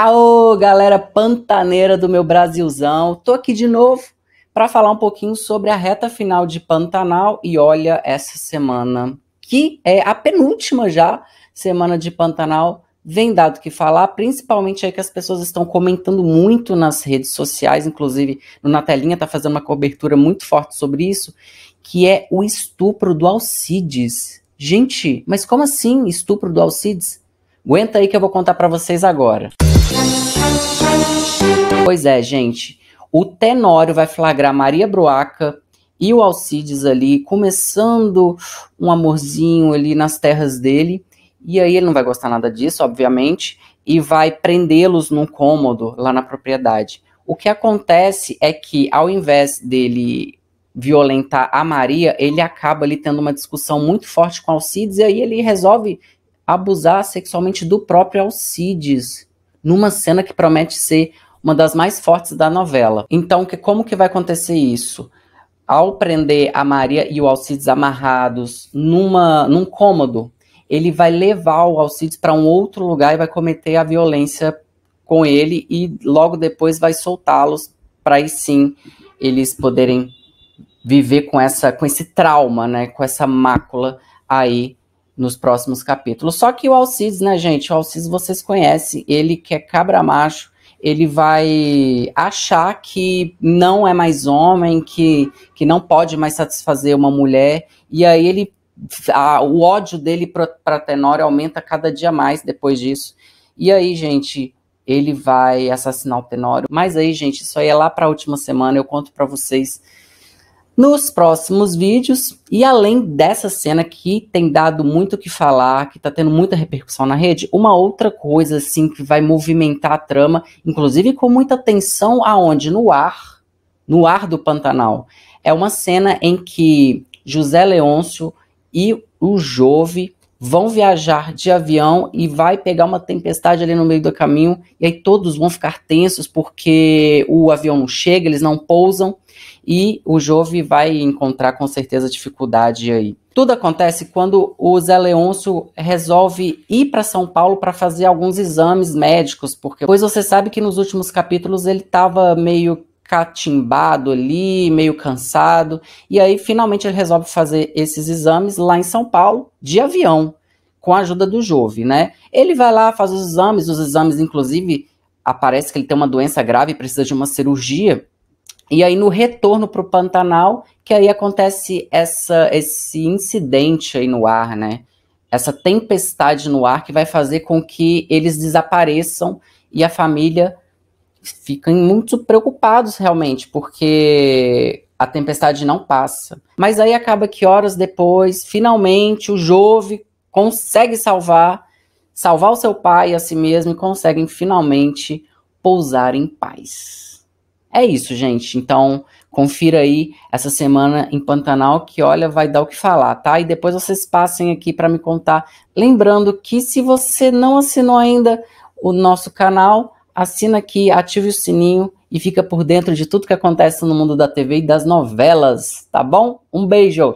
Aô, galera pantaneira do meu Brasilzão. Tô aqui de novo para falar um pouquinho sobre a reta final de Pantanal e olha essa semana, que é a penúltima já semana de Pantanal, vem dado que falar, principalmente aí que as pessoas estão comentando muito nas redes sociais, inclusive no Na Telinha tá fazendo uma cobertura muito forte sobre isso, que é o estupro do Alcides. Gente, mas como assim estupro do Alcides? Aguenta aí que eu vou contar para vocês agora. Pois é, gente. O Tenório vai flagrar Maria Bruaca e o Alcides ali, começando um amorzinho ali nas terras dele. E aí ele não vai gostar nada disso, obviamente, e vai prendê-los num cômodo lá na propriedade. O que acontece é que, ao invés dele violentar a Maria, ele acaba ali tendo uma discussão muito forte com Alcides, e aí ele resolve abusar sexualmente do próprio Alcides, numa cena que promete ser uma das mais fortes da novela. Então, que, como que vai acontecer isso? Ao prender a Maria e o Alcides amarrados numa, num cômodo, ele vai levar o Alcides para um outro lugar e vai cometer a violência com ele e logo depois vai soltá-los para aí sim eles poderem viver com essa com esse trauma, né, com essa mácula aí nos próximos capítulos. Só que o Alcides, né, gente, o Alcides vocês conhecem, ele que é cabra macho, ele vai achar que não é mais homem, que, que não pode mais satisfazer uma mulher, e aí ele a, o ódio dele para Tenório aumenta cada dia mais depois disso. E aí, gente, ele vai assassinar o Tenório. Mas aí, gente, isso aí é lá para a última semana, eu conto para vocês nos próximos vídeos. E além dessa cena que tem dado muito o que falar, que tá tendo muita repercussão na rede, uma outra coisa assim que vai movimentar a trama, inclusive com muita tensão aonde no ar, no ar do Pantanal, é uma cena em que José Leôncio e o Jove vão viajar de avião e vai pegar uma tempestade ali no meio do caminho, e aí todos vão ficar tensos porque o avião não chega, eles não pousam, e o Jove vai encontrar com certeza dificuldade aí. Tudo acontece quando o Zé Leôncio resolve ir para São Paulo para fazer alguns exames médicos, porque pois você sabe que nos últimos capítulos ele estava meio catimbado ali, meio cansado. E aí, finalmente, ele resolve fazer esses exames lá em São Paulo, de avião, com a ajuda do Jove, né? Ele vai lá, faz os exames, os exames, inclusive, aparece que ele tem uma doença grave e precisa de uma cirurgia. E aí, no retorno para o Pantanal, que aí acontece essa, esse incidente aí no ar, né? Essa tempestade no ar que vai fazer com que eles desapareçam e a família ficam muito preocupados realmente, porque a tempestade não passa. Mas aí acaba que horas depois, finalmente, o Jove consegue salvar, salvar o seu pai e a si mesmo e conseguem finalmente pousar em paz. É isso, gente. Então, confira aí essa semana em Pantanal, que olha, vai dar o que falar, tá? E depois vocês passem aqui para me contar. Lembrando que se você não assinou ainda o nosso canal, assina aqui, ative o sininho e fica por dentro de tudo que acontece no mundo da TV e das novelas, tá bom? Um beijo!